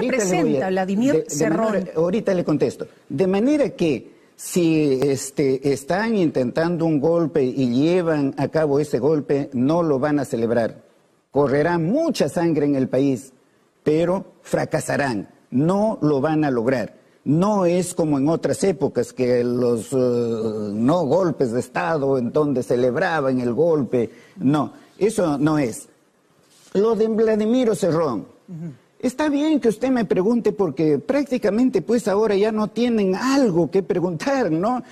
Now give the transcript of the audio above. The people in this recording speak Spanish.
representa Vladimir Cerrón? ahorita le contesto. De manera que si este, están intentando un golpe y llevan a cabo ese golpe, no lo van a celebrar. Correrá mucha sangre en el país, pero fracasarán. No lo van a lograr. No es como en otras épocas que los eh, no golpes de Estado en donde celebraban el golpe. No, eso no es. Lo de Vladimiro Cerrón. Está bien que usted me pregunte porque prácticamente pues ahora ya no tienen algo que preguntar, ¿no?